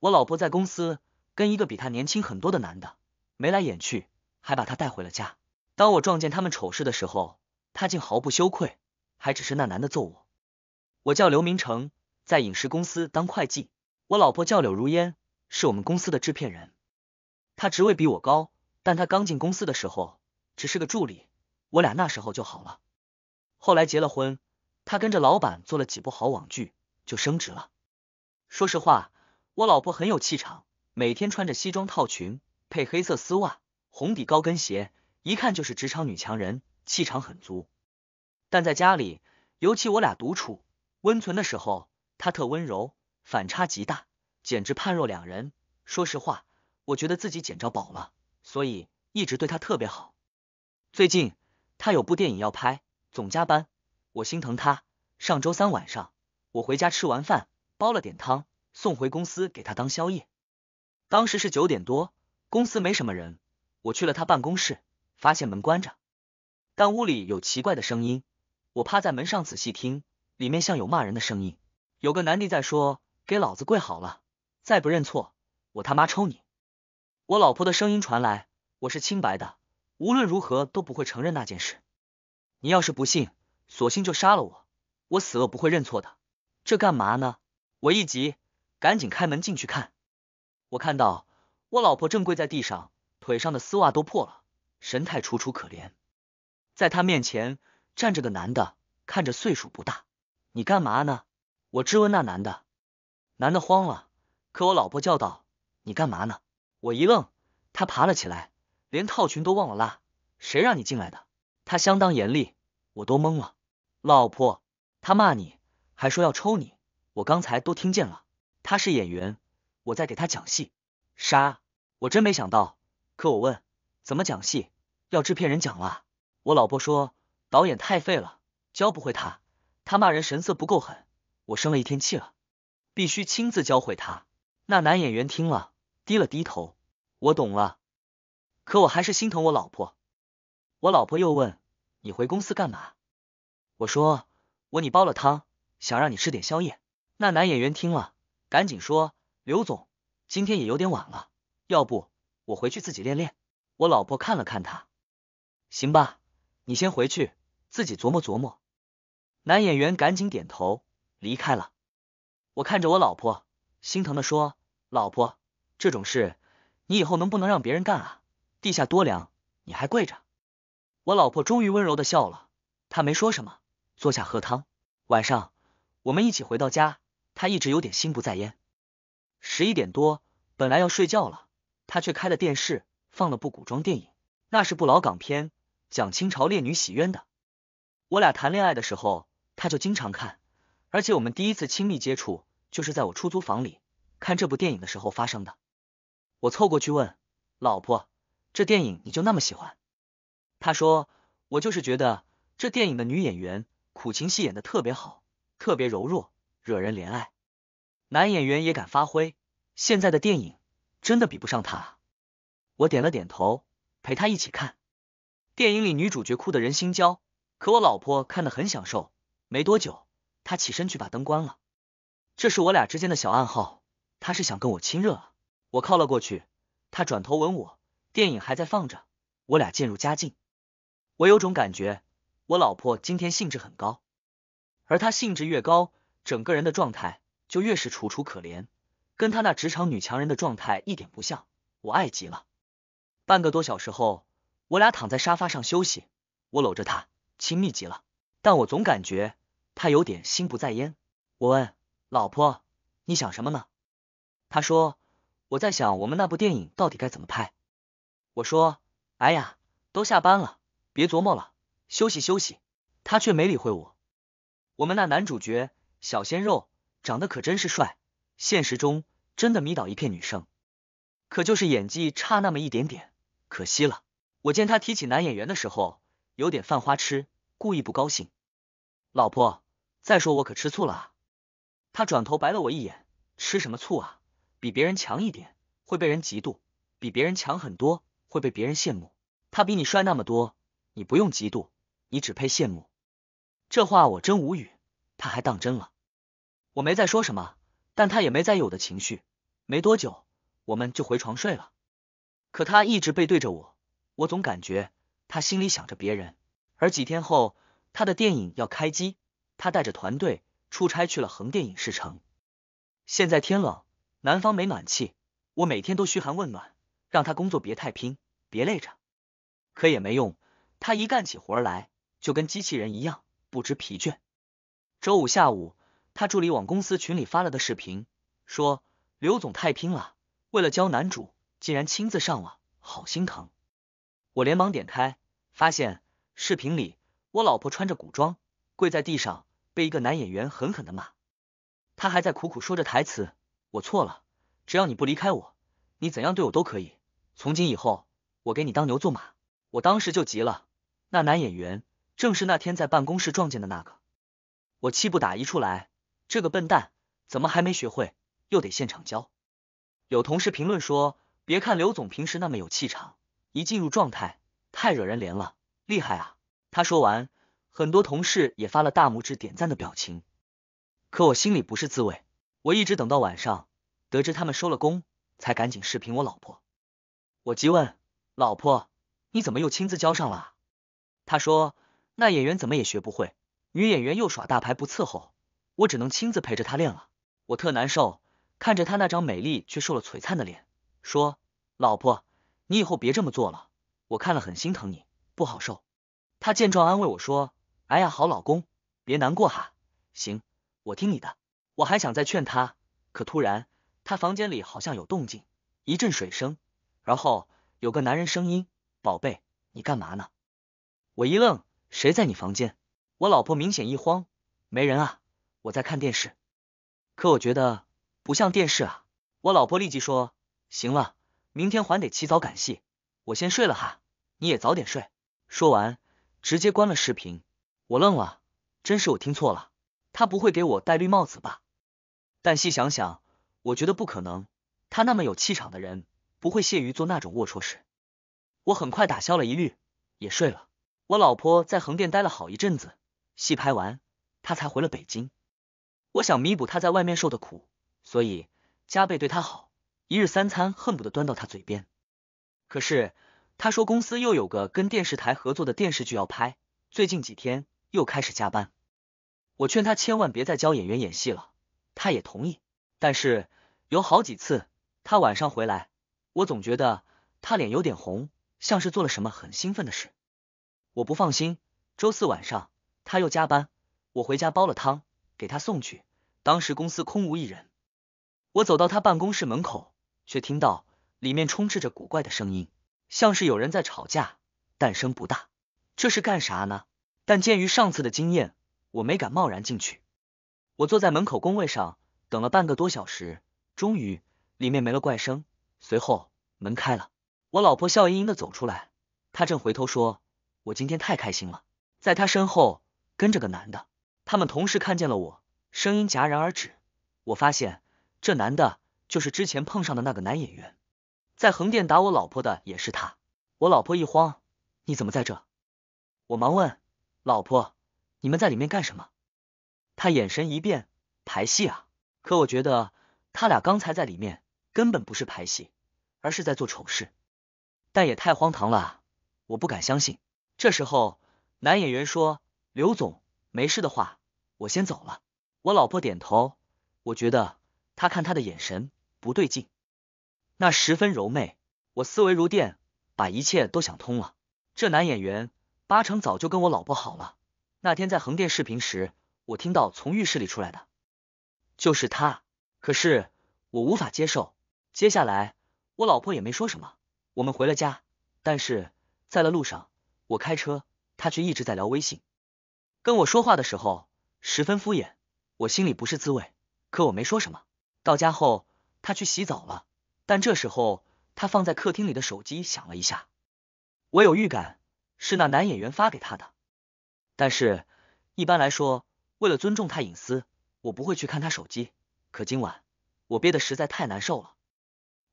我老婆在公司跟一个比她年轻很多的男的眉来眼去，还把她带回了家。当我撞见他们丑事的时候，她竟毫不羞愧，还只是那男的揍我。我叫刘明成，在影视公司当会计。我老婆叫柳如烟，是我们公司的制片人，她职位比我高。但她刚进公司的时候只是个助理，我俩那时候就好了。后来结了婚，她跟着老板做了几部好网剧，就升职了。说实话。我老婆很有气场，每天穿着西装套裙配黑色丝袜、红底高跟鞋，一看就是职场女强人，气场很足。但在家里，尤其我俩独处、温存的时候，她特温柔，反差极大，简直判若两人。说实话，我觉得自己捡着宝了，所以一直对她特别好。最近她有部电影要拍，总加班，我心疼她。上周三晚上，我回家吃完饭，煲了点汤。送回公司给他当宵夜。当时是九点多，公司没什么人。我去了他办公室，发现门关着，但屋里有奇怪的声音。我趴在门上仔细听，里面像有骂人的声音。有个男的在说：“给老子跪好了，再不认错，我他妈抽你！”我老婆的声音传来：“我是清白的，无论如何都不会承认那件事。你要是不信，索性就杀了我，我死了不会认错的。”这干嘛呢？我一急。赶紧开门进去看，我看到我老婆正跪在地上，腿上的丝袜都破了，神态楚楚可怜。在她面前站着个男的，看着岁数不大。你干嘛呢？我质问那男的。男的慌了，可我老婆叫道：“你干嘛呢？”我一愣，他爬了起来，连套裙都忘了拉。谁让你进来的？他相当严厉，我都懵了。老婆，他骂你，还说要抽你，我刚才都听见了。他是演员，我在给他讲戏。啥？我真没想到。可我问，怎么讲戏？要制片人讲了。我老婆说，导演太废了，教不会他。他骂人神色不够狠，我生了一天气了，必须亲自教会他。那男演员听了，低了低头。我懂了。可我还是心疼我老婆。我老婆又问，你回公司干嘛？我说，我你煲了汤，想让你吃点宵夜。那男演员听了。赶紧说，刘总，今天也有点晚了，要不我回去自己练练。我老婆看了看他，行吧，你先回去自己琢磨琢磨。男演员赶紧点头离开了。我看着我老婆，心疼的说：“老婆，这种事你以后能不能让别人干啊？地下多凉，你还跪着。”我老婆终于温柔的笑了，她没说什么，坐下喝汤。晚上我们一起回到家。他一直有点心不在焉。十一点多，本来要睡觉了，他却开了电视，放了部古装电影，那是部老港片，讲清朝烈女洗冤的。我俩谈恋爱的时候，他就经常看，而且我们第一次亲密接触就是在我出租房里看这部电影的时候发生的。我凑过去问老婆：“这电影你就那么喜欢？”他说：“我就是觉得这电影的女演员苦情戏演的特别好，特别柔弱。”惹人怜爱，男演员也敢发挥。现在的电影真的比不上他我点了点头，陪他一起看电影里女主角哭得人心焦，可我老婆看得很享受。没多久，她起身去把灯关了，这是我俩之间的小暗号，她是想跟我亲热啊！我靠了过去，她转头吻我。电影还在放着，我俩渐入佳境。我有种感觉，我老婆今天兴致很高，而她兴致越高。整个人的状态就越是楚楚可怜，跟她那职场女强人的状态一点不像，我爱极了。半个多小时后，我俩躺在沙发上休息，我搂着她，亲密极了。但我总感觉她有点心不在焉。我问老婆：“你想什么呢？”她说：“我在想我们那部电影到底该怎么拍。”我说：“哎呀，都下班了，别琢磨了，休息休息。”他却没理会我。我们那男主角。小鲜肉长得可真是帅，现实中真的迷倒一片女生，可就是演技差那么一点点，可惜了。我见他提起男演员的时候，有点犯花痴，故意不高兴。老婆，再说我可吃醋了啊！他转头白了我一眼，吃什么醋啊？比别人强一点会被人嫉妒，比别人强很多会被别人羡慕。他比你帅那么多，你不用嫉妒，你只配羡慕。这话我真无语。他还当真了，我没再说什么，但他也没在意我的情绪。没多久，我们就回床睡了。可他一直背对着我，我总感觉他心里想着别人。而几天后，他的电影要开机，他带着团队出差去了横店影视城。现在天冷，南方没暖气，我每天都嘘寒问暖，让他工作别太拼，别累着。可也没用，他一干起活来就跟机器人一样，不知疲倦。周五下午，他助理往公司群里发了个视频，说刘总太拼了，为了教男主，竟然亲自上了，好心疼。我连忙点开，发现视频里我老婆穿着古装，跪在地上，被一个男演员狠狠的骂。他还在苦苦说着台词：“我错了，只要你不离开我，你怎样对我都可以。从今以后，我给你当牛做马。”我当时就急了，那男演员正是那天在办公室撞见的那个。我气不打一处来，这个笨蛋怎么还没学会，又得现场教？有同事评论说，别看刘总平时那么有气场，一进入状态太惹人怜了，厉害啊！他说完，很多同事也发了大拇指点赞的表情。可我心里不是滋味，我一直等到晚上，得知他们收了工，才赶紧视频我老婆。我急问老婆，你怎么又亲自教上了？他说，那演员怎么也学不会。女演员又耍大牌不伺候，我只能亲自陪着她练了，我特难受，看着她那张美丽却瘦了、璀璨的脸，说：“老婆，你以后别这么做了，我看了很心疼你，不好受。”她见状安慰我说：“哎呀，好老公，别难过哈，行，我听你的。”我还想再劝她，可突然她房间里好像有动静，一阵水声，然后有个男人声音：“宝贝，你干嘛呢？”我一愣，谁在你房间？我老婆明显一慌，没人啊，我在看电视，可我觉得不像电视啊。我老婆立即说：“行了，明天还得起早赶戏，我先睡了哈，你也早点睡。”说完直接关了视频。我愣了，真是我听错了，他不会给我戴绿帽子吧？但细想想，我觉得不可能，他那么有气场的人，不会屑于做那种龌龊事。我很快打消了疑虑，也睡了。我老婆在横店待了好一阵子。戏拍完，他才回了北京。我想弥补他在外面受的苦，所以加倍对他好，一日三餐恨不得端到他嘴边。可是他说公司又有个跟电视台合作的电视剧要拍，最近几天又开始加班。我劝他千万别再教演员演戏了，他也同意。但是有好几次他晚上回来，我总觉得他脸有点红，像是做了什么很兴奋的事。我不放心，周四晚上。他又加班，我回家煲了汤给他送去。当时公司空无一人，我走到他办公室门口，却听到里面充斥着古怪的声音，像是有人在吵架，但声不大。这是干啥呢？但鉴于上次的经验，我没敢贸然进去。我坐在门口工位上等了半个多小时，终于里面没了怪声。随后门开了，我老婆笑盈盈的走出来，她正回头说：“我今天太开心了。”在她身后。跟着个男的，他们同时看见了我，声音戛然而止。我发现这男的就是之前碰上的那个男演员，在横店打我老婆的也是他。我老婆一慌，你怎么在这？我忙问老婆，你们在里面干什么？他眼神一变，排戏啊。可我觉得他俩刚才在里面根本不是排戏，而是在做丑事，但也太荒唐了，我不敢相信。这时候男演员说。刘总，没事的话，我先走了。我老婆点头，我觉得她看他的眼神不对劲，那十分柔媚。我思维如电，把一切都想通了。这男演员八成早就跟我老婆好了。那天在横店视频时，我听到从浴室里出来的就是他，可是我无法接受。接下来，我老婆也没说什么，我们回了家。但是在了路上，我开车，他却一直在聊微信。跟我说话的时候十分敷衍，我心里不是滋味，可我没说什么。到家后，他去洗澡了，但这时候他放在客厅里的手机响了一下，我有预感是那男演员发给他的。但是一般来说，为了尊重他隐私，我不会去看他手机。可今晚我憋得实在太难受了，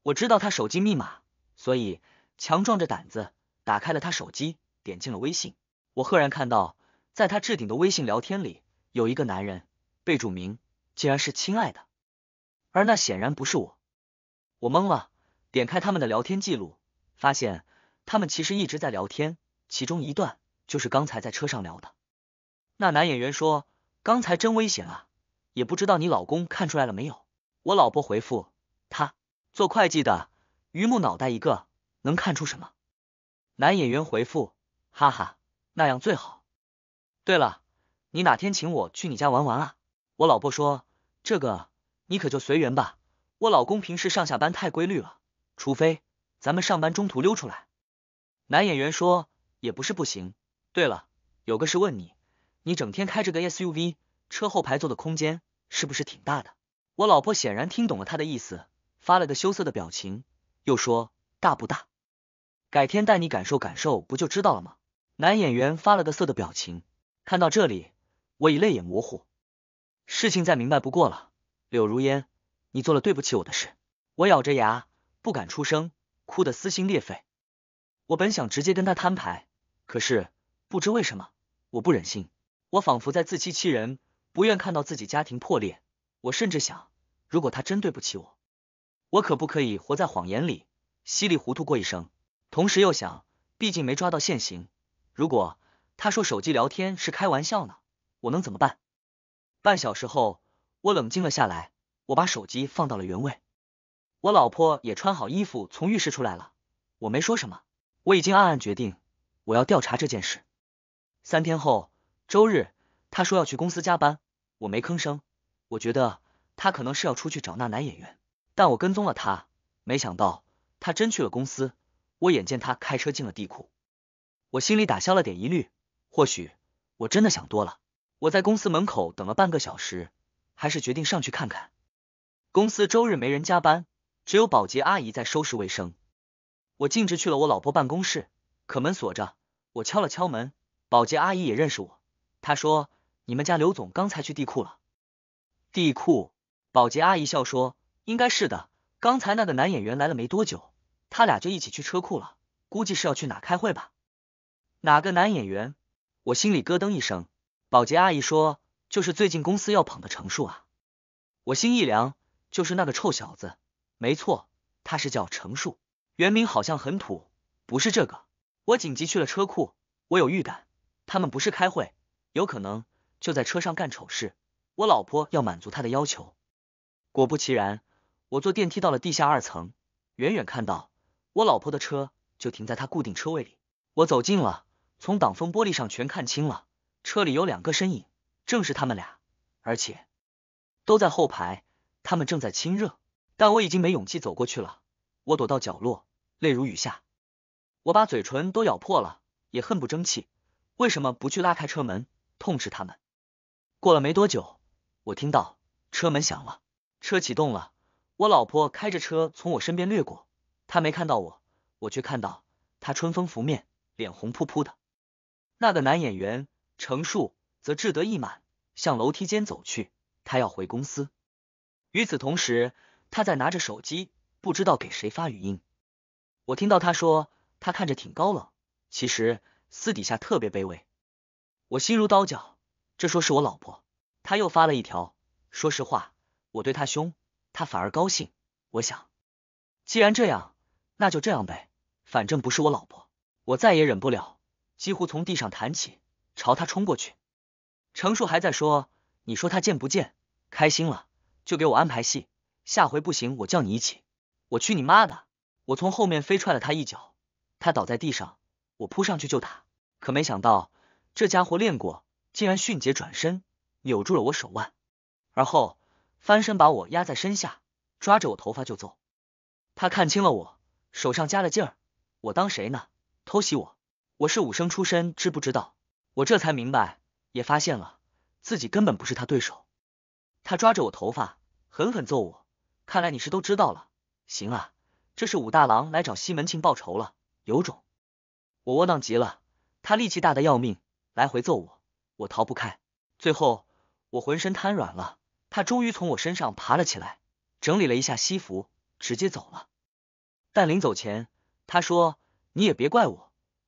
我知道他手机密码，所以强壮着胆子打开了他手机，点进了微信，我赫然看到。在他置顶的微信聊天里，有一个男人备注名竟然是“亲爱的”，而那显然不是我，我懵了。点开他们的聊天记录，发现他们其实一直在聊天，其中一段就是刚才在车上聊的。那男演员说：“刚才真危险啊，也不知道你老公看出来了没有。”我老婆回复：“他做会计的，榆木脑袋一个，能看出什么？”男演员回复：“哈哈，那样最好。”对了，你哪天请我去你家玩玩啊？我老婆说这个你可就随缘吧。我老公平时上下班太规律了，除非咱们上班中途溜出来。男演员说也不是不行。对了，有个事问你，你整天开着个 SUV，车后排坐的空间是不是挺大的？我老婆显然听懂了他的意思，发了个羞涩的表情，又说大不大，改天带你感受感受，不就知道了吗？男演员发了个色的表情。看到这里，我已泪眼模糊，事情再明白不过了。柳如烟，你做了对不起我的事。我咬着牙，不敢出声，哭得撕心裂肺。我本想直接跟他摊牌，可是不知为什么，我不忍心。我仿佛在自欺欺人，不愿看到自己家庭破裂。我甚至想，如果他真对不起我，我可不可以活在谎言里，稀里糊涂过一生？同时又想，毕竟没抓到现行，如果……他说手机聊天是开玩笑呢，我能怎么办？半小时后，我冷静了下来，我把手机放到了原位。我老婆也穿好衣服从浴室出来了，我没说什么。我已经暗暗决定，我要调查这件事。三天后周日，他说要去公司加班，我没吭声。我觉得他可能是要出去找那男演员，但我跟踪了他，没想到他真去了公司。我眼见他开车进了地库，我心里打消了点疑虑。或许我真的想多了。我在公司门口等了半个小时，还是决定上去看看。公司周日没人加班，只有保洁阿姨在收拾卫生。我径直去了我老婆办公室，可门锁着。我敲了敲门，保洁阿姨也认识我，她说：“你们家刘总刚才去地库了。”地库保洁阿姨笑说：“应该是的，刚才那个男演员来了没多久，他俩就一起去车库了，估计是要去哪开会吧？”哪个男演员？我心里咯噔一声，保洁阿姨说，就是最近公司要捧的程树啊。我心一凉，就是那个臭小子，没错，他是叫程树，原名好像很土，不是这个。我紧急去了车库，我有预感，他们不是开会，有可能就在车上干丑事。我老婆要满足他的要求，果不其然，我坐电梯到了地下二层，远远看到我老婆的车就停在她固定车位里，我走近了。从挡风玻璃上全看清了，车里有两个身影，正是他们俩，而且都在后排，他们正在亲热。但我已经没勇气走过去了，我躲到角落，泪如雨下，我把嘴唇都咬破了，也恨不争气。为什么不去拉开车门，痛斥他们？过了没多久，我听到车门响了，车启动了，我老婆开着车从我身边掠过，她没看到我，我却看到她春风拂面，脸红扑扑的。那个男演员程树则志得意满，向楼梯间走去。他要回公司。与此同时，他在拿着手机，不知道给谁发语音。我听到他说：“他看着挺高冷，其实私底下特别卑微。”我心如刀绞。这说是我老婆。他又发了一条：“说实话，我对他凶，他反而高兴。”我想，既然这样，那就这样呗。反正不是我老婆，我再也忍不了。几乎从地上弹起，朝他冲过去。程树还在说：“你说他贱不贱？开心了就给我安排戏，下回不行我叫你一起。”我去你妈的！我从后面飞踹了他一脚，他倒在地上，我扑上去就打，可没想到这家伙练过，竟然迅捷转身，扭住了我手腕，而后翻身把我压在身下，抓着我头发就揍。他看清了我，手上加了劲儿，我当谁呢？偷袭我！我是武生出身，知不知道？我这才明白，也发现了自己根本不是他对手。他抓着我头发，狠狠揍我。看来你是都知道了。行啊，这是武大郎来找西门庆报仇了，有种！我窝囊极了，他力气大的要命，来回揍我，我逃不开。最后我浑身瘫软了，他终于从我身上爬了起来，整理了一下西服，直接走了。但临走前，他说：“你也别怪我。”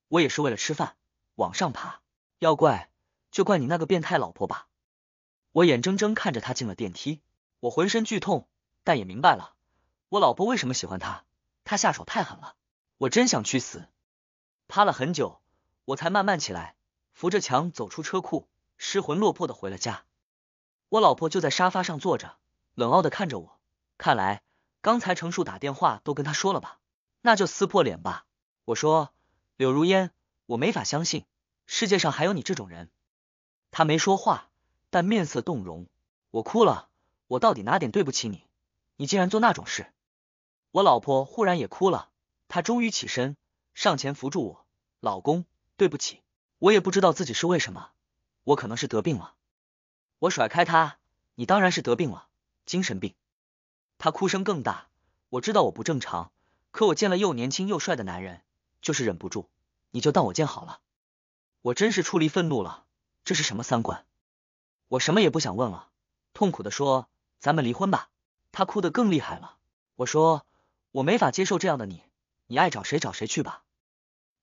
我也是为了吃饭往上爬，要怪就怪你那个变态老婆吧！我眼睁睁看着他进了电梯，我浑身剧痛，但也明白了我老婆为什么喜欢他，他下手太狠了，我真想去死。趴了很久，我才慢慢起来，扶着墙走出车库，失魂落魄的回了家。我老婆就在沙发上坐着，冷傲的看着我。看来刚才程叔打电话都跟他说了吧？那就撕破脸吧！我说。柳如烟，我没法相信世界上还有你这种人。他没说话，但面色动容。我哭了，我到底哪点对不起你？你竟然做那种事！我老婆忽然也哭了，她终于起身上前扶住我。老公，对不起，我也不知道自己是为什么，我可能是得病了。我甩开他，你当然是得病了，精神病。他哭声更大，我知道我不正常，可我见了又年轻又帅的男人。就是忍不住，你就当我见好了。我真是出离愤怒了，这是什么三观？我什么也不想问了，痛苦地说：“咱们离婚吧。”她哭得更厉害了。我说：“我没法接受这样的你，你爱找谁找谁去吧。”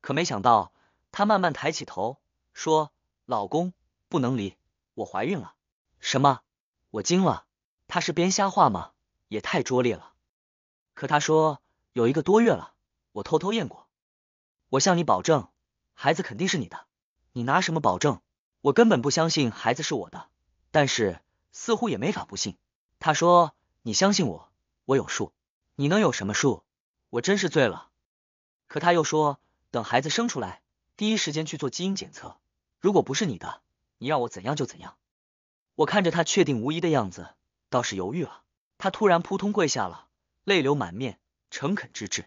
可没想到，她慢慢抬起头说：“老公不能离，我怀孕了。”什么？我惊了，她是编瞎话吗？也太拙劣了。可她说有一个多月了，我偷偷验过。我向你保证，孩子肯定是你的。你拿什么保证？我根本不相信孩子是我的，但是似乎也没法不信。他说你相信我，我有数。你能有什么数？我真是醉了。可他又说，等孩子生出来，第一时间去做基因检测。如果不是你的，你让我怎样就怎样。我看着他确定无疑的样子，倒是犹豫了。他突然扑通跪下了，泪流满面，诚恳之至。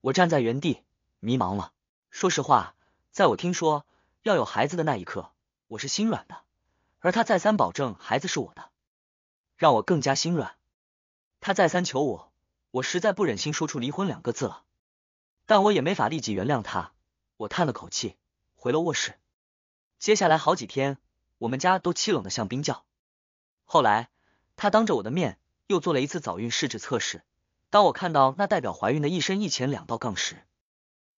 我站在原地。迷茫了。说实话，在我听说要有孩子的那一刻，我是心软的。而他再三保证孩子是我的，让我更加心软。他再三求我，我实在不忍心说出离婚两个字了。但我也没法立即原谅他。我叹了口气，回了卧室。接下来好几天，我们家都凄冷的像冰窖。后来，他当着我的面又做了一次早孕试纸测试。当我看到那代表怀孕的一深一浅两道杠时，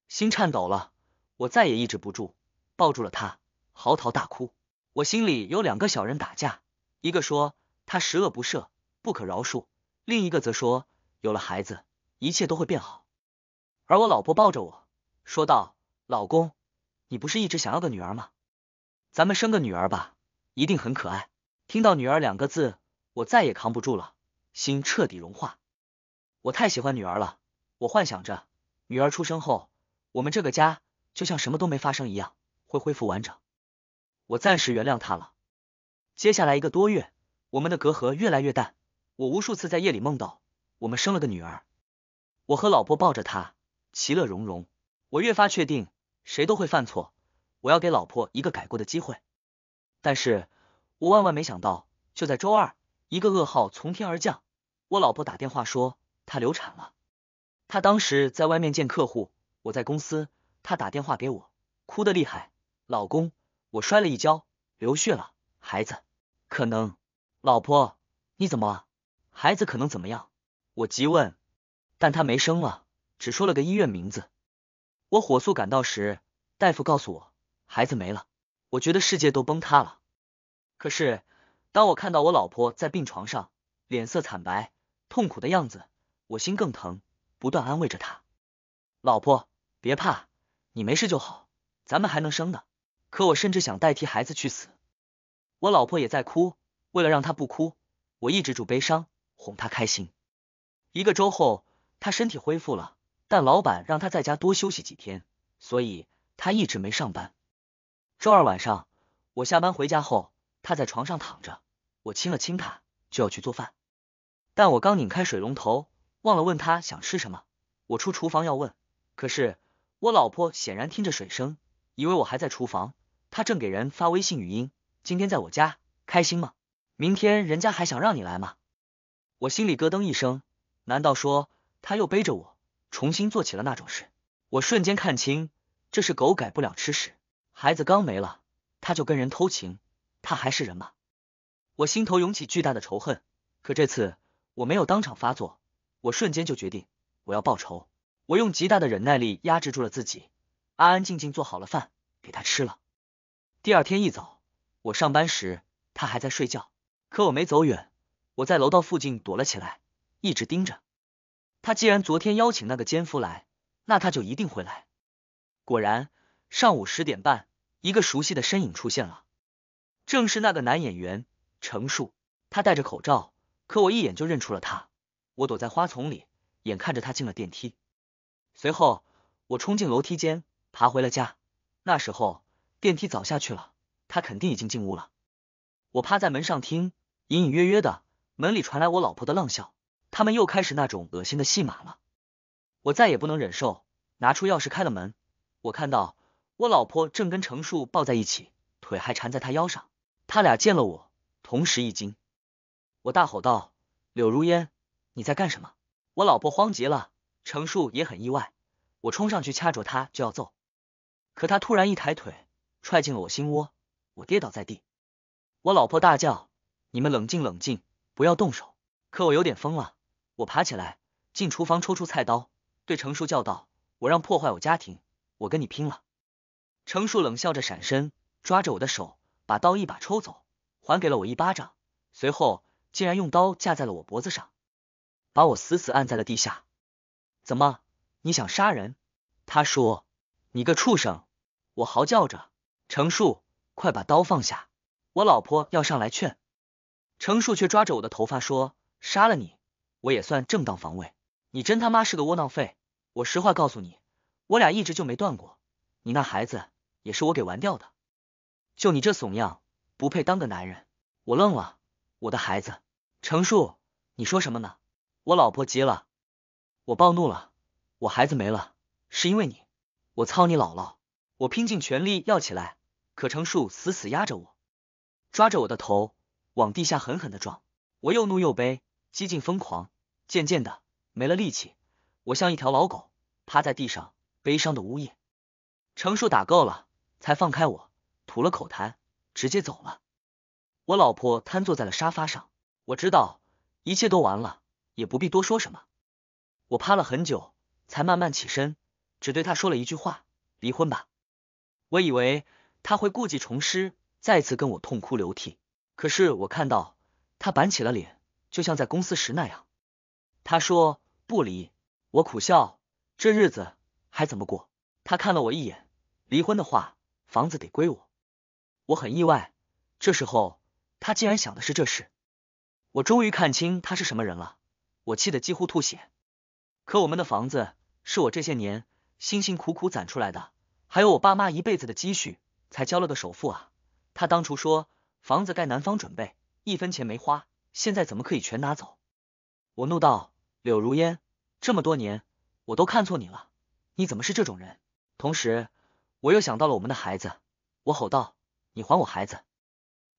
心颤抖了，我再也抑制不住，抱住了他，嚎啕大哭。我心里有两个小人打架，一个说他十恶不赦，不可饶恕；另一个则说有了孩子，一切都会变好。而我老婆抱着我说道：“老公，你不是一直想要个女儿吗？咱们生个女儿吧，一定很可爱。”听到“女儿”两个字，我再也扛不住了，心彻底融化。我太喜欢女儿了，我幻想着女儿出生后。我们这个家就像什么都没发生一样，会恢复完整。我暂时原谅他了。接下来一个多月，我们的隔阂越来越淡。我无数次在夜里梦到我们生了个女儿，我和老婆抱着她，其乐融融。我越发确定，谁都会犯错。我要给老婆一个改过的机会。但是，我万万没想到，就在周二，一个噩耗从天而降。我老婆打电话说，她流产了。她当时在外面见客户。我在公司，他打电话给我，哭得厉害。老公，我摔了一跤，流血了。孩子可能……老婆，你怎么了？孩子可能怎么样？我急问，但他没声了，只说了个医院名字。我火速赶到时，大夫告诉我孩子没了。我觉得世界都崩塌了。可是当我看到我老婆在病床上脸色惨白、痛苦的样子，我心更疼，不断安慰着她，老婆。别怕，你没事就好，咱们还能生的。可我甚至想代替孩子去死。我老婆也在哭，为了让她不哭，我抑制住悲伤，哄她开心。一个周后，她身体恢复了，但老板让她在家多休息几天，所以她一直没上班。周二晚上，我下班回家后，她在床上躺着，我亲了亲她，就要去做饭。但我刚拧开水龙头，忘了问她想吃什么。我出厨房要问，可是。我老婆显然听着水声，以为我还在厨房，她正给人发微信语音。今天在我家，开心吗？明天人家还想让你来吗？我心里咯噔一声，难道说他又背着我重新做起了那种事？我瞬间看清，这是狗改不了吃屎。孩子刚没了，他就跟人偷情，他还是人吗？我心头涌起巨大的仇恨，可这次我没有当场发作，我瞬间就决定，我要报仇。我用极大的忍耐力压制住了自己，安安静静做好了饭给他吃了。第二天一早，我上班时他还在睡觉，可我没走远，我在楼道附近躲了起来，一直盯着他。既然昨天邀请那个奸夫来，那他就一定会来。果然，上午十点半，一个熟悉的身影出现了，正是那个男演员程树。他戴着口罩，可我一眼就认出了他。我躲在花丛里，眼看着他进了电梯。随后，我冲进楼梯间，爬回了家。那时候电梯早下去了，他肯定已经进屋了。我趴在门上听，隐隐约约的门里传来我老婆的浪笑，他们又开始那种恶心的戏码了。我再也不能忍受，拿出钥匙开了门。我看到我老婆正跟程树抱在一起，腿还缠在他腰上。他俩见了我，同时一惊。我大吼道：“柳如烟，你在干什么？”我老婆慌极了。程树也很意外，我冲上去掐着他就要揍，可他突然一抬腿踹进了我心窝，我跌倒在地。我老婆大叫：“你们冷静冷静，不要动手。”可我有点疯了，我爬起来进厨房抽出菜刀，对程树叫道：“我让破坏我家庭，我跟你拼了！”程树冷笑着闪身，抓着我的手把刀一把抽走，还给了我一巴掌，随后竟然用刀架在了我脖子上，把我死死按在了地下。怎么？你想杀人？他说，你个畜生！我嚎叫着，程树，快把刀放下！我老婆要上来劝，程树却抓着我的头发说，杀了你，我也算正当防卫。你真他妈是个窝囊废！我实话告诉你，我俩一直就没断过。你那孩子也是我给玩掉的。就你这怂样，不配当个男人！我愣了，我的孩子，程树，你说什么呢？我老婆急了。我暴怒了，我孩子没了，是因为你！我操你姥姥！我拼尽全力要起来，可程树死死压着我，抓着我的头往地下狠狠的撞。我又怒又悲，几近疯狂。渐渐的没了力气，我像一条老狗趴在地上，悲伤的呜咽。程树打够了，才放开我，吐了口痰，直接走了。我老婆瘫坐在了沙发上，我知道一切都完了，也不必多说什么。我趴了很久，才慢慢起身，只对他说了一句话：“离婚吧。”我以为他会故技重施，再次跟我痛哭流涕。可是我看到他板起了脸，就像在公司时那样。他说不离，我苦笑，这日子还怎么过？他看了我一眼，离婚的话，房子得归我。我很意外，这时候他竟然想的是这事。我终于看清他是什么人了，我气得几乎吐血。可我们的房子是我这些年辛辛苦苦攒出来的，还有我爸妈一辈子的积蓄才交了个首付啊！他当初说房子盖男方准备，一分钱没花，现在怎么可以全拿走？我怒道：“柳如烟，这么多年我都看错你了，你怎么是这种人？”同时，我又想到了我们的孩子，我吼道：“你还我孩子！”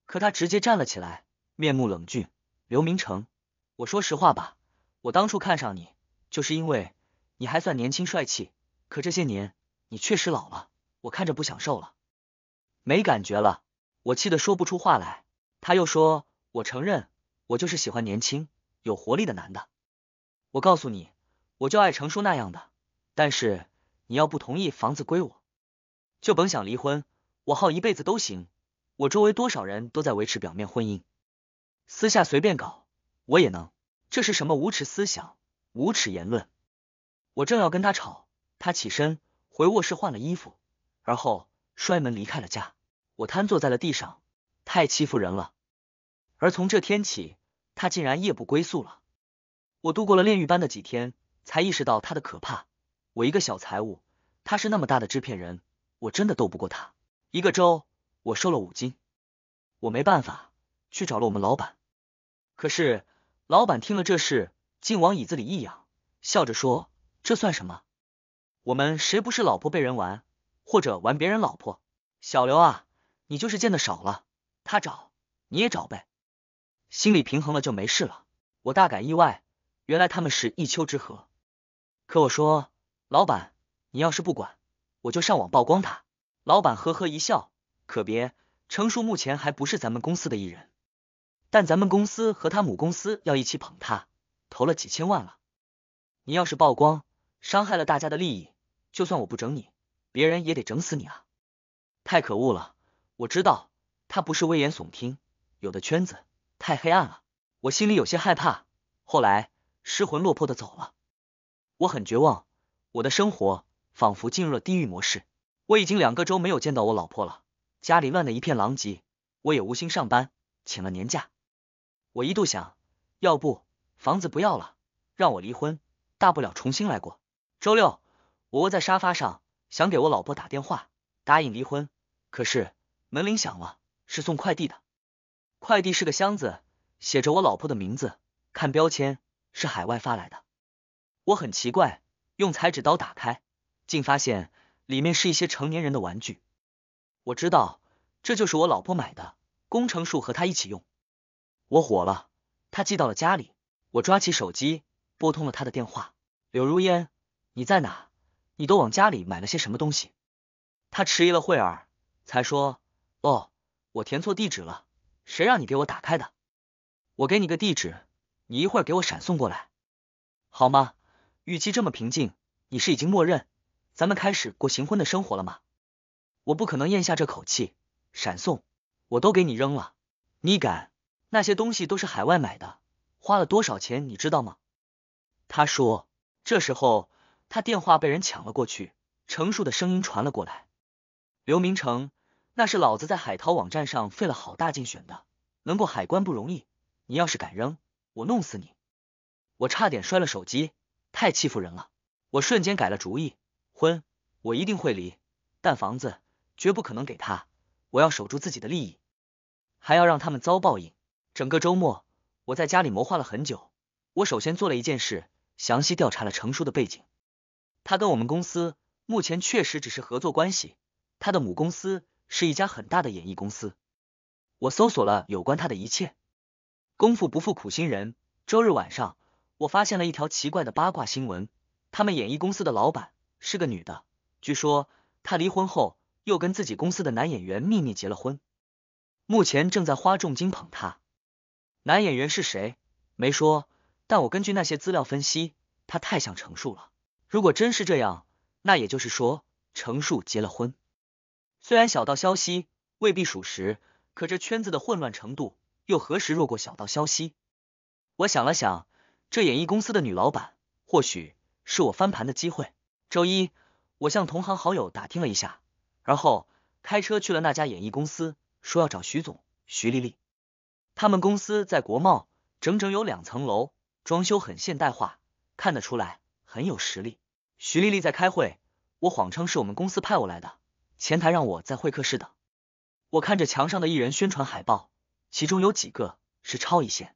可他直接站了起来，面目冷峻。刘明成，我说实话吧，我当初看上你。就是因为你还算年轻帅气，可这些年你确实老了，我看着不享受了，没感觉了。我气得说不出话来。他又说，我承认，我就是喜欢年轻有活力的男的。我告诉你，我就爱程叔那样的。但是你要不同意，房子归我，就甭想离婚。我耗一辈子都行。我周围多少人都在维持表面婚姻，私下随便搞我也能。这是什么无耻思想？无耻言论！我正要跟他吵，他起身回卧室换了衣服，而后摔门离开了家。我瘫坐在了地上，太欺负人了。而从这天起，他竟然夜不归宿了。我度过了炼狱般的几天，才意识到他的可怕。我一个小财务，他是那么大的制片人，我真的斗不过他。一个周，我瘦了五斤，我没办法，去找了我们老板。可是老板听了这事。竟往椅子里一仰，笑着说：“这算什么？我们谁不是老婆被人玩，或者玩别人老婆？小刘啊，你就是见的少了。他找你也找呗，心里平衡了就没事了。”我大感意外，原来他们是一丘之貉。可我说：“老板，你要是不管，我就上网曝光他。”老板呵呵一笑：“可别，程叔目前还不是咱们公司的艺人，但咱们公司和他母公司要一起捧他。”投了几千万了，你要是曝光，伤害了大家的利益，就算我不整你，别人也得整死你啊！太可恶了！我知道他不是危言耸听，有的圈子太黑暗了，我心里有些害怕。后来失魂落魄的走了，我很绝望，我的生活仿佛进入了地狱模式。我已经两个周没有见到我老婆了，家里乱的一片狼藉，我也无心上班，请了年假。我一度想，要不……房子不要了，让我离婚，大不了重新来过。周六，我窝在沙发上，想给我老婆打电话，答应离婚。可是门铃响了，是送快递的。快递是个箱子，写着我老婆的名字，看标签是海外发来的。我很奇怪，用裁纸刀打开，竟发现里面是一些成年人的玩具。我知道这就是我老婆买的工程数和她一起用。我火了，他寄到了家里。我抓起手机，拨通了他的电话。柳如烟，你在哪？你都往家里买了些什么东西？他迟疑了会儿，才说：“哦，我填错地址了，谁让你给我打开的？我给你个地址，你一会儿给我闪送过来，好吗？”语气这么平静，你是已经默认咱们开始过行婚的生活了吗？我不可能咽下这口气，闪送我都给你扔了，你敢？那些东西都是海外买的。花了多少钱，你知道吗？他说，这时候他电话被人抢了过去，程树的声音传了过来：“刘明成，那是老子在海淘网站上费了好大劲选的，能过海关不容易，你要是敢扔，我弄死你！”我差点摔了手机，太欺负人了！我瞬间改了主意，婚我一定会离，但房子绝不可能给他，我要守住自己的利益，还要让他们遭报应。整个周末。我在家里谋划了很久，我首先做了一件事，详细调查了程叔的背景。他跟我们公司目前确实只是合作关系，他的母公司是一家很大的演艺公司。我搜索了有关他的一切。功夫不负苦心人，周日晚上，我发现了一条奇怪的八卦新闻：他们演艺公司的老板是个女的，据说她离婚后又跟自己公司的男演员秘密结了婚，目前正在花重金捧他。男演员是谁？没说，但我根据那些资料分析，他太像程树了。如果真是这样，那也就是说程树结了婚。虽然小道消息未必属实，可这圈子的混乱程度又何时弱过小道消息？我想了想，这演艺公司的女老板或许是我翻盘的机会。周一，我向同行好友打听了一下，而后开车去了那家演艺公司，说要找徐总，徐丽丽。他们公司在国贸，整整有两层楼，装修很现代化，看得出来很有实力。徐丽丽在开会，我谎称是我们公司派我来的，前台让我在会客室等。我看着墙上的艺人宣传海报，其中有几个是超一线，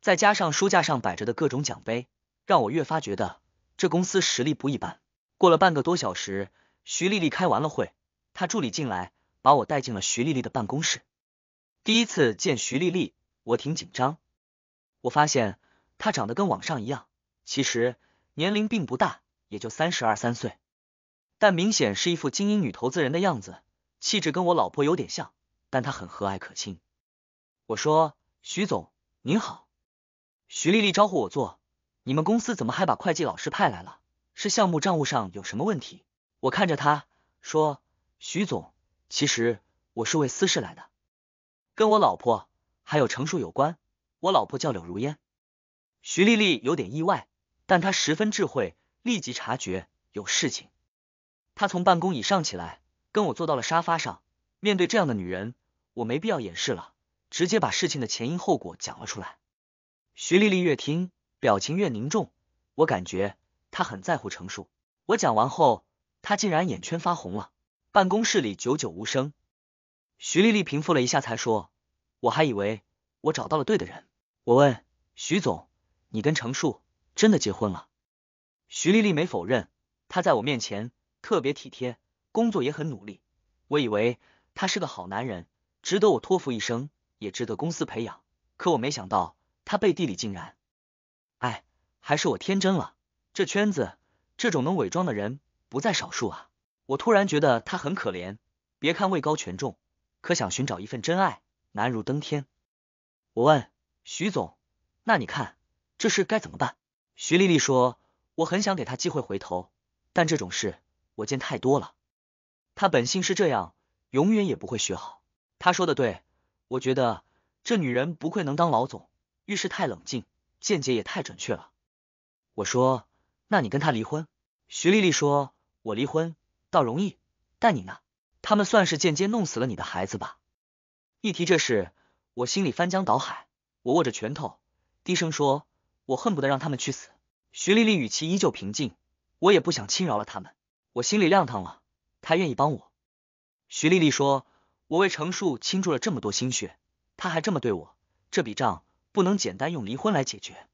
再加上书架上摆着的各种奖杯，让我越发觉得这公司实力不一般。过了半个多小时，徐丽丽开完了会，她助理进来，把我带进了徐丽丽的办公室。第一次见徐丽丽，我挺紧张。我发现她长得跟网上一样，其实年龄并不大，也就三十二三岁，但明显是一副精英女投资人的样子，气质跟我老婆有点像。但她很和蔼可亲。我说：“徐总，您好。”徐丽丽招呼我坐。你们公司怎么还把会计老师派来了？是项目账务上有什么问题？我看着她说：“徐总，其实我是为私事来的。”跟我老婆还有程树有关。我老婆叫柳如烟。徐丽丽有点意外，但她十分智慧，立即察觉有事情。她从办公椅上起来，跟我坐到了沙发上。面对这样的女人，我没必要掩饰了，直接把事情的前因后果讲了出来。徐丽丽越听，表情越凝重。我感觉她很在乎程树。我讲完后，她竟然眼圈发红了。办公室里久久无声。徐丽丽平复了一下，才说：“我还以为我找到了对的人。”我问徐总：“你跟程树真的结婚了？”徐丽丽没否认，她在我面前特别体贴，工作也很努力。我以为他是个好男人，值得我托付一生，也值得公司培养。可我没想到，他背地里竟然……哎，还是我天真了。这圈子，这种能伪装的人不在少数啊。我突然觉得他很可怜，别看位高权重。可想寻找一份真爱，难如登天。我问徐总，那你看这事该怎么办？徐丽丽说，我很想给他机会回头，但这种事我见太多了，他本性是这样，永远也不会学好。他说的对，我觉得这女人不愧能当老总，遇事太冷静，见解也太准确了。我说，那你跟他离婚？徐丽丽说，我离婚倒容易，但你呢？他们算是间接弄死了你的孩子吧？一提这事，我心里翻江倒海。我握着拳头，低声说：“我恨不得让他们去死。”徐丽丽语气依旧平静，我也不想轻饶了他们。我心里亮堂了，她愿意帮我。徐丽丽说：“我为程树倾注了这么多心血，他还这么对我，这笔账不能简单用离婚来解决。”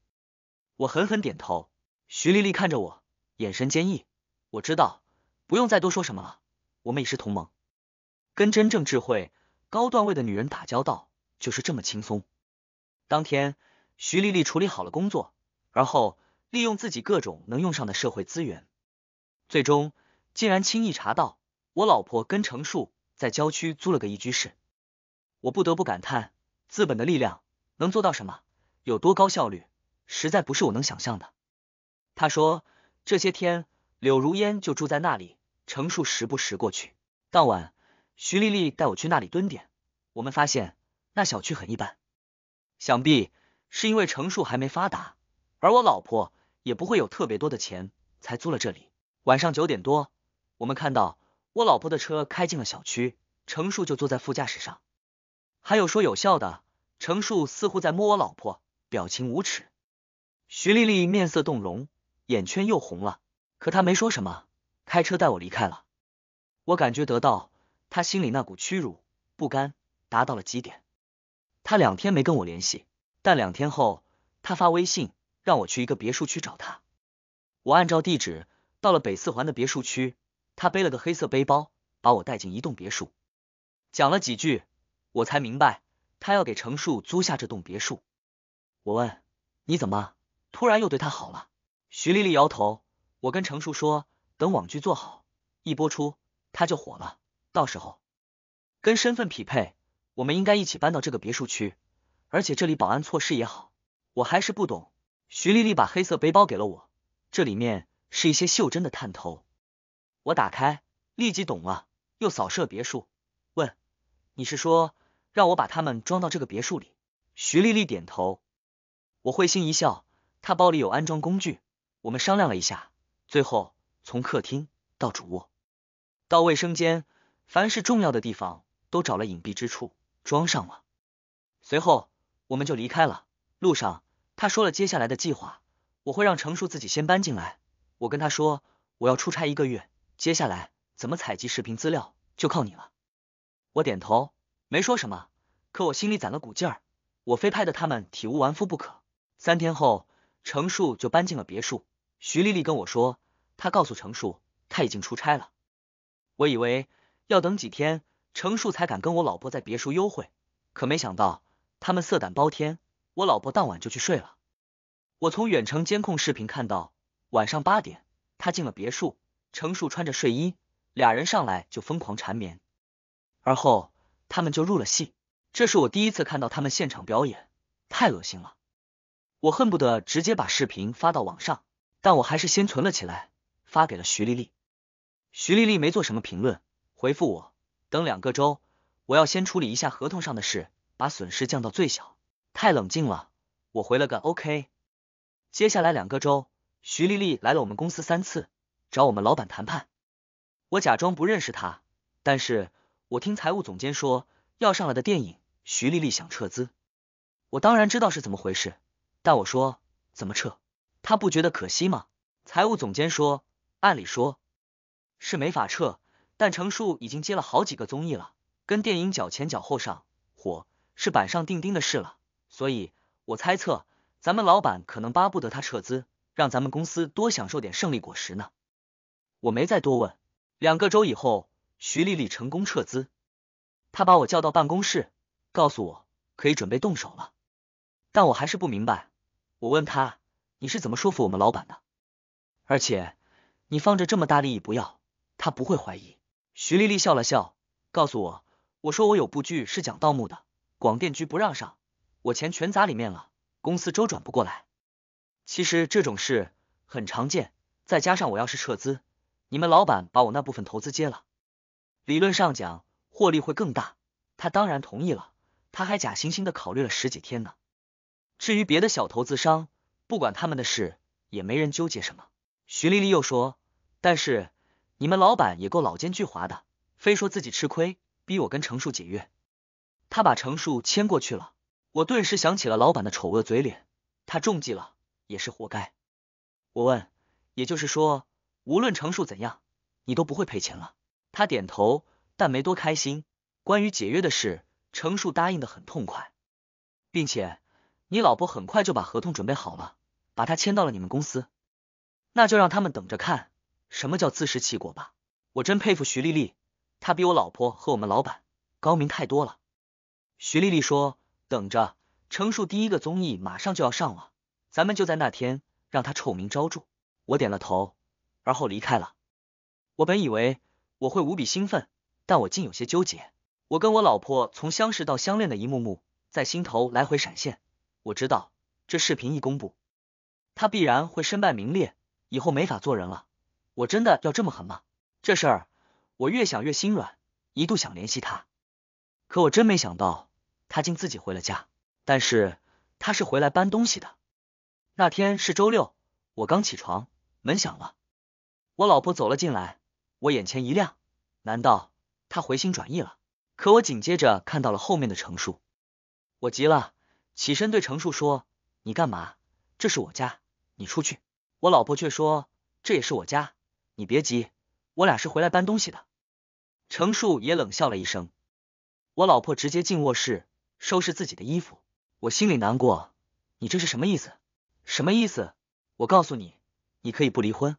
我狠狠点头。徐丽丽看着我，眼神坚毅。我知道，不用再多说什么了，我们已是同盟。跟真正智慧高段位的女人打交道就是这么轻松。当天，徐丽丽处理好了工作，而后利用自己各种能用上的社会资源，最终竟然轻易查到我老婆跟程树在郊区租了个一居室。我不得不感叹，资本的力量能做到什么，有多高效率，实在不是我能想象的。他说，这些天柳如烟就住在那里，程树时不时过去。当晚。徐丽丽带我去那里蹲点，我们发现那小区很一般，想必是因为程树还没发达，而我老婆也不会有特别多的钱，才租了这里。晚上九点多，我们看到我老婆的车开进了小区，程树就坐在副驾驶上，还有说有笑的。程树似乎在摸我老婆，表情无耻。徐丽丽面色动容，眼圈又红了，可她没说什么，开车带我离开了。我感觉得到。他心里那股屈辱、不甘达到了极点。他两天没跟我联系，但两天后他发微信让我去一个别墅区找他。我按照地址到了北四环的别墅区，他背了个黑色背包，把我带进一栋别墅，讲了几句，我才明白他要给程树租下这栋别墅。我问你怎么突然又对他好了？徐丽丽摇头。我跟程树说，等网剧做好一播出，他就火了。到时候跟身份匹配，我们应该一起搬到这个别墅区。而且这里保安措施也好，我还是不懂。徐丽丽把黑色背包给了我，这里面是一些袖珍的探头。我打开，立即懂了，又扫射别墅，问：“你是说让我把他们装到这个别墅里？”徐丽丽点头，我会心一笑。她包里有安装工具，我们商量了一下，最后从客厅到主卧，到卫生间。凡是重要的地方都找了隐蔽之处装上了，随后我们就离开了。路上，他说了接下来的计划，我会让程树自己先搬进来。我跟他说我要出差一个月，接下来怎么采集视频资料就靠你了。我点头，没说什么，可我心里攒了股劲儿，我非拍的他们体无完肤不可。三天后，程树就搬进了别墅。徐丽丽跟我说，她告诉程树他已经出差了，我以为。要等几天，程树才敢跟我老婆在别墅幽会，可没想到他们色胆包天，我老婆当晚就去睡了。我从远程监控视频看到，晚上八点，他进了别墅，程树穿着睡衣，俩人上来就疯狂缠绵，而后他们就入了戏。这是我第一次看到他们现场表演，太恶心了，我恨不得直接把视频发到网上，但我还是先存了起来，发给了徐丽丽。徐丽丽没做什么评论。回复我，等两个周，我要先处理一下合同上的事，把损失降到最小。太冷静了，我回了个 OK。接下来两个周，徐丽丽来了我们公司三次，找我们老板谈判。我假装不认识她，但是我听财务总监说，要上了的电影，徐丽丽想撤资。我当然知道是怎么回事，但我说怎么撤，她不觉得可惜吗？财务总监说，按理说是没法撤。但程树已经接了好几个综艺了，跟电影脚前脚后上火是板上钉钉的事了，所以，我猜测咱们老板可能巴不得他撤资，让咱们公司多享受点胜利果实呢。我没再多问。两个周以后，徐丽丽成功撤资，她把我叫到办公室，告诉我可以准备动手了。但我还是不明白，我问他：“你是怎么说服我们老板的？而且，你放着这么大利益不要，他不会怀疑。”徐丽丽笑了笑，告诉我：“我说我有部剧是讲盗墓的，广电局不让上，我钱全砸里面了，公司周转不过来。其实这种事很常见，再加上我要是撤资，你们老板把我那部分投资接了，理论上讲获利会更大。”他当然同意了，他还假惺惺的考虑了十几天呢。至于别的小投资商，不管他们的事，也没人纠结什么。徐丽丽又说：“但是。”你们老板也够老奸巨猾的，非说自己吃亏，逼我跟程树解约。他把程树牵过去了，我顿时想起了老板的丑恶嘴脸，他中计了，也是活该。我问，也就是说，无论程树怎样，你都不会赔钱了？他点头，但没多开心。关于解约的事，程树答应的很痛快，并且你老婆很快就把合同准备好了，把他签到了你们公司。那就让他们等着看。什么叫自食其果吧？我真佩服徐丽丽，她比我老婆和我们老板高明太多了。徐丽丽说：“等着，程树第一个综艺马上就要上了，咱们就在那天让他臭名昭著。”我点了头，而后离开了。我本以为我会无比兴奋，但我竟有些纠结。我跟我老婆从相识到相恋的一幕幕在心头来回闪现。我知道，这视频一公布，他必然会身败名裂，以后没法做人了。我真的要这么狠吗？这事儿我越想越心软，一度想联系他，可我真没想到他竟自己回了家。但是他是回来搬东西的。那天是周六，我刚起床，门响了，我老婆走了进来，我眼前一亮，难道他回心转意了？可我紧接着看到了后面的程树，我急了，起身对程树说：“你干嘛？这是我家，你出去。”我老婆却说：“这也是我家。”你别急，我俩是回来搬东西的。程树也冷笑了一声，我老婆直接进卧室收拾自己的衣服，我心里难过。你这是什么意思？什么意思？我告诉你，你可以不离婚，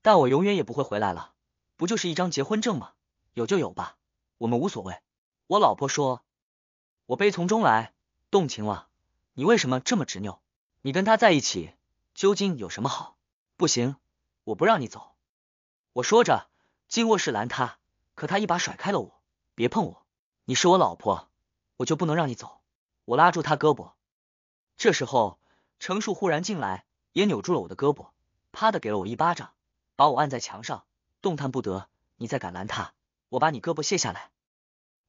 但我永远也不会回来了。不就是一张结婚证吗？有就有吧，我们无所谓。我老婆说，我悲从中来，动情了。你为什么这么执拗？你跟他在一起究竟有什么好？不行，我不让你走。我说着进卧室拦他，可他一把甩开了我，别碰我，你是我老婆，我就不能让你走。我拉住他胳膊，这时候程树忽然进来，也扭住了我的胳膊，啪的给了我一巴掌，把我按在墙上，动弹不得。你再敢拦他，我把你胳膊卸下来。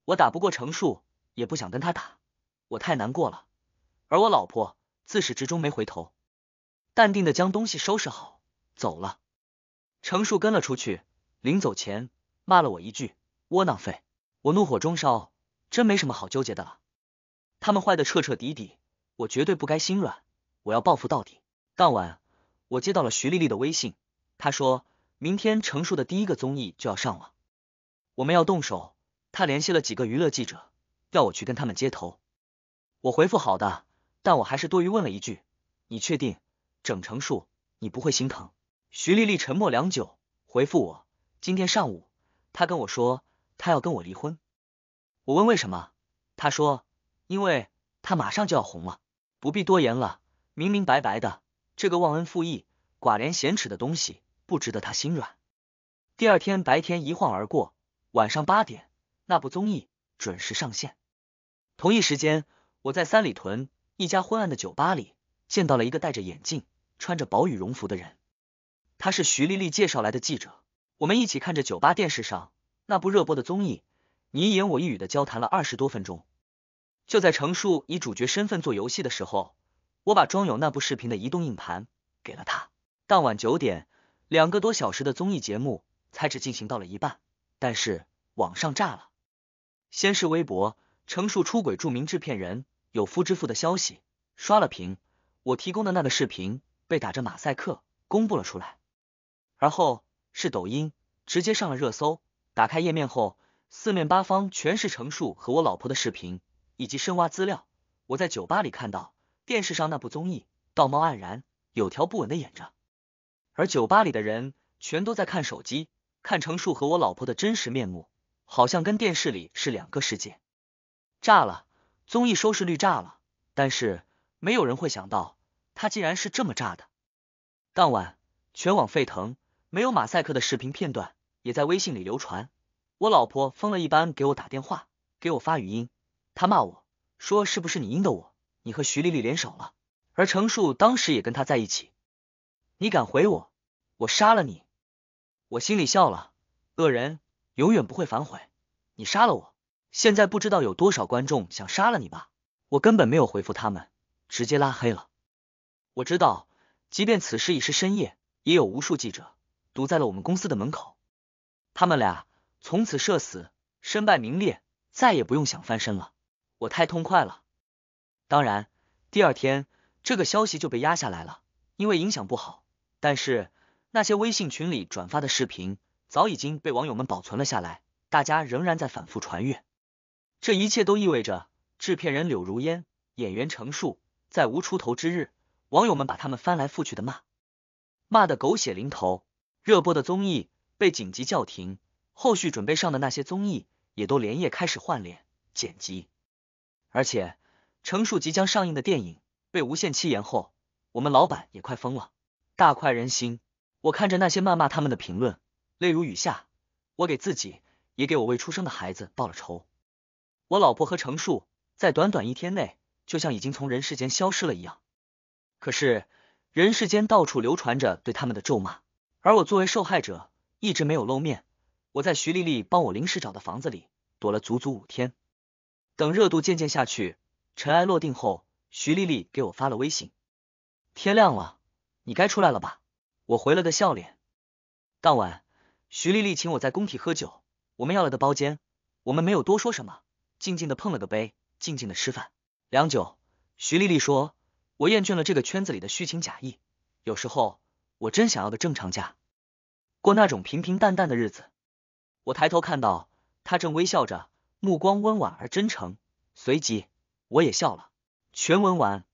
我打不过程树，也不想跟他打，我太难过了。而我老婆自始至终没回头，淡定的将东西收拾好走了。程树跟了出去，临走前骂了我一句“窝囊废”，我怒火中烧，真没什么好纠结的了。他们坏的彻彻底底，我绝对不该心软，我要报复到底。当晚，我接到了徐丽丽的微信，她说明天程树的第一个综艺就要上了，我们要动手。她联系了几个娱乐记者，要我去跟他们接头。我回复好的，但我还是多余问了一句：“你确定整程树，你不会心疼？”徐丽丽沉默良久，回复我：“今天上午，她跟我说她要跟我离婚。我问为什么，她说因为她马上就要红了。不必多言了，明明白白的，这个忘恩负义、寡廉鲜耻的东西不值得她心软。”第二天白天一晃而过，晚上八点，那部综艺准时上线。同一时间，我在三里屯一家昏暗的酒吧里见到了一个戴着眼镜、穿着薄羽绒服的人。他是徐丽丽介绍来的记者，我们一起看着酒吧电视上那部热播的综艺，你一言我一语的交谈了二十多分钟。就在程树以主角身份做游戏的时候，我把装有那部视频的移动硬盘给了他。当晚九点，两个多小时的综艺节目才只进行到了一半，但是网上炸了。先是微博程树出轨著名制片人有夫之妇的消息刷了屏，我提供的那个视频被打着马赛克公布了出来。而后是抖音，直接上了热搜。打开页面后，四面八方全是程树和我老婆的视频以及深挖资料。我在酒吧里看到电视上那部综艺，道貌岸然，有条不紊的演着，而酒吧里的人全都在看手机，看程树和我老婆的真实面目，好像跟电视里是两个世界。炸了！综艺收视率炸了，但是没有人会想到，它竟然是这么炸的。当晚，全网沸腾。没有马赛克的视频片段也在微信里流传，我老婆疯了一般给我打电话，给我发语音，她骂我说：“是不是你阴的我？你和徐丽丽联手了？”而程树当时也跟她在一起。你敢回我，我杀了你！我心里笑了，恶人永远不会反悔。你杀了我，现在不知道有多少观众想杀了你吧？我根本没有回复他们，直接拉黑了。我知道，即便此时已是深夜，也有无数记者。堵在了我们公司的门口，他们俩从此社死，身败名裂，再也不用想翻身了。我太痛快了。当然，第二天这个消息就被压下来了，因为影响不好。但是那些微信群里转发的视频，早已经被网友们保存了下来，大家仍然在反复传阅。这一切都意味着制片人柳如烟、演员程树再无出头之日。网友们把他们翻来覆去的骂，骂的狗血淋头。热播的综艺被紧急叫停，后续准备上的那些综艺也都连夜开始换脸剪辑，而且程树即将上映的电影被无限期延后，我们老板也快疯了。大快人心！我看着那些谩骂他们的评论，泪如雨下。我给自己，也给我未出生的孩子报了仇。我老婆和程树在短短一天内，就像已经从人世间消失了一样。可是人世间到处流传着对他们的咒骂。而我作为受害者一直没有露面，我在徐丽丽帮我临时找的房子里躲了足足五天。等热度渐渐下去，尘埃落定后，徐丽丽给我发了微信：“天亮了，你该出来了吧？”我回了个笑脸。当晚，徐丽丽请我在工体喝酒，我们要了个包间。我们没有多说什么，静静的碰了个杯，静静的吃饭。良久，徐丽丽说：“我厌倦了这个圈子里的虚情假意，有时候。”我真想要个正常家，过那种平平淡淡的日子。我抬头看到他正微笑着，目光温婉而真诚，随即我也笑了。全文完。